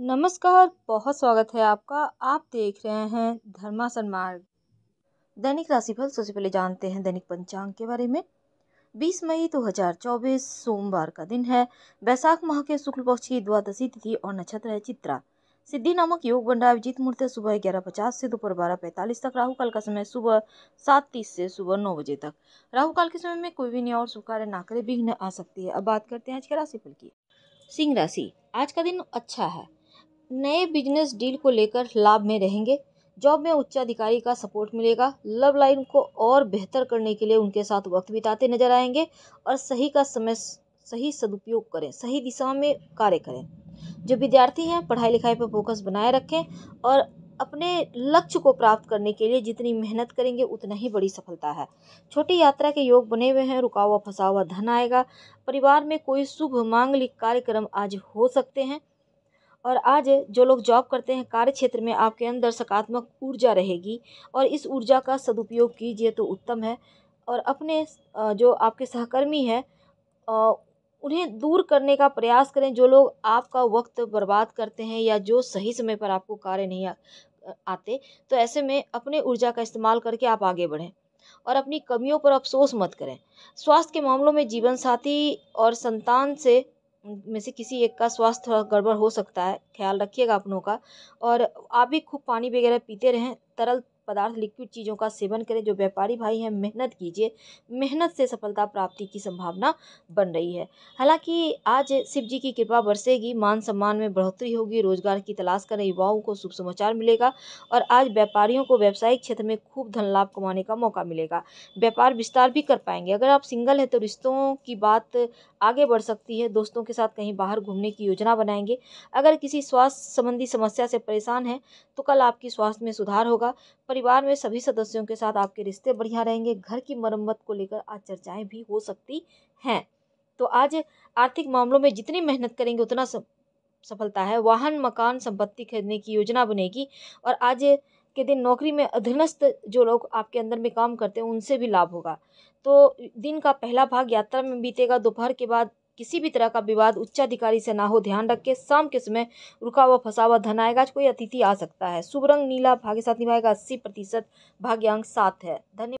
नमस्कार बहुत स्वागत है आपका आप देख रहे हैं धर्मासन मार्ग दैनिक राशिफल सबसे पहले जानते हैं दैनिक पंचांग के बारे में 20 मई 2024 सोमवार का दिन है बैसाख माह के शुक्ल पक्ष की द्वादशी तिथि और नक्षत्र है चित्रा सिद्धि नामक योग बन अभिजीत मूर्त सुबह ग्यारह पचास से दोपहर बारह पैंतालीस तक राहु काल का समय सुबह सात तीस से सुबह नौ बजे तक राहु काल के समय में कोई भी न्याय और शुभ कार्य ना करे विघ्न आ सकती है अब बात करते हैं आज के राशिफल की सिंह राशि आज का दिन अच्छा है नए बिजनेस डील को लेकर लाभ में रहेंगे जॉब में उच्चाधिकारी का सपोर्ट मिलेगा लव लाइन को और बेहतर करने के लिए उनके साथ वक्त बिताते नजर आएंगे और सही का समय सही सदुपयोग करें सही दिशा में कार्य करें जो विद्यार्थी हैं पढ़ाई लिखाई पर फोकस बनाए रखें और अपने लक्ष्य को प्राप्त करने के लिए जितनी मेहनत करेंगे उतना ही बड़ी सफलता है छोटी यात्रा के योग बने हुए हैं रुका हुआ फंसा हुआ धन आएगा परिवार में कोई शुभ मांगलिक कार्यक्रम आज हो सकते हैं और आज जो लोग जॉब करते हैं कार्य क्षेत्र में आपके अंदर सकारात्मक ऊर्जा रहेगी और इस ऊर्जा का सदुपयोग कीजिए तो उत्तम है और अपने जो आपके सहकर्मी हैं उन्हें दूर करने का प्रयास करें जो लोग आपका वक्त बर्बाद करते हैं या जो सही समय पर आपको कार्य नहीं आ, आते तो ऐसे में अपने ऊर्जा का इस्तेमाल करके आप आगे बढ़ें और अपनी कमियों पर अफसोस मत करें स्वास्थ्य के मामलों में जीवन साथी और संतान से में से किसी एक का स्वास्थ्य थोड़ा गड़बड़ हो सकता है ख्याल रखिएगा अपनों का और आप भी खूब पानी वगैरह पीते रहें तरल पदार्थ लिक्विड चीज़ों का सेवन करें जो व्यापारी भाई हैं मेहनत कीजिए मेहनत से सफलता प्राप्ति की संभावना बन रही है हालांकि आज शिव जी की कृपा बरसेगी मान सम्मान में बढ़ोतरी होगी रोजगार की तलाश करें युवाओं को शुभ समाचार मिलेगा और आज व्यापारियों को व्यावसायिक क्षेत्र में खूब धन लाभ कमाने का मौका मिलेगा व्यापार विस्तार भी कर पाएंगे अगर आप सिंगल हैं तो रिश्तों की बात आगे बढ़ सकती है दोस्तों के साथ कहीं बाहर घूमने की योजना बनाएंगे अगर किसी स्वास्थ्य संबंधी समस्या से परेशान हैं तो कल आपकी स्वास्थ्य में सुधार होगा पर परिवार में सभी सदस्यों के साथ आपके रिश्ते बढ़िया रहेंगे घर की मरम्मत को लेकर आज चर्चाएं भी हो सकती हैं तो आज आर्थिक मामलों में जितनी मेहनत करेंगे उतना सफलता है वाहन मकान संपत्ति खरीदने की योजना बनेगी और आज के दिन नौकरी में अधीनस्थ जो लोग आपके अंदर में काम करते हैं उनसे भी लाभ होगा तो दिन का पहला भाग यात्रा में बीतेगा दोपहर के बाद किसी भी तरह का विवाद उच्चाधिकारी से ना हो ध्यान रख के शाम के समय रुका हुआ फंसा हुआ धन आएगा कोई अतिथि आ सकता है शुभ रंग नीला भाग्य साथ निभाएगा अस्सी प्रतिशत भाग्यांक सात है धन्यवाद